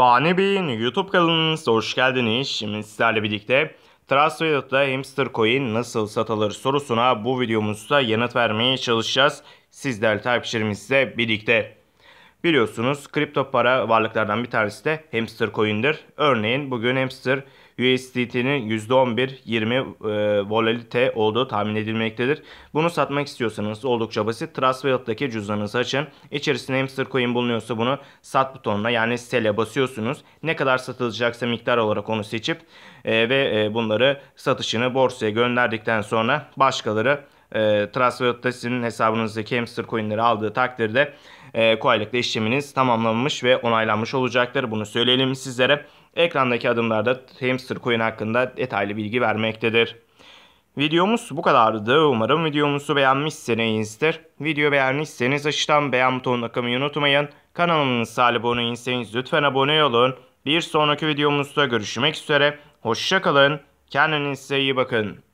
Fani Bey'in YouTube kanalınıza hoş geldiniz. Şimdi sizlerle birlikte Trustwallet'da hamster coin nasıl satılır sorusuna bu videomuzda yanıt vermeye çalışacağız. Sizler takipçilerimizle birlikte. Biliyorsunuz kripto para varlıklardan bir tanesi de hamster coin'dir. Örneğin bugün hamster USDT'nin %11-20 e, volalite olduğu tahmin edilmektedir. Bunu satmak istiyorsanız oldukça basit. Trustwallet'taki cüzdanınızı açın. İçerisinde hamster coin bulunuyorsa bunu sat butonuna yani selle basıyorsunuz. Ne kadar satılacaksa miktar olarak onu seçip e, ve e, bunları satışını borsaya gönderdikten sonra başkaları e, ee, transfer otoritesinin hesabınızdaki hamster coinleri aldığı takdirde e, kolaylıkla işleminiz tamamlanmış ve onaylanmış olacaktır. Bunu söyleyelim sizlere. Ekrandaki adımlarda hamster coin hakkında detaylı bilgi vermektedir. Videomuz bu kadardı. Umarım videomuzu beğenmişsinizdir. Video beğenmişseniz aşağıdan beğen butonuna takmayı unutmayın. Kanalımıza abone değilseniz lütfen abone olun. Bir sonraki videomuzda görüşmek üzere. Hoşçakalın. Kendinize iyi bakın.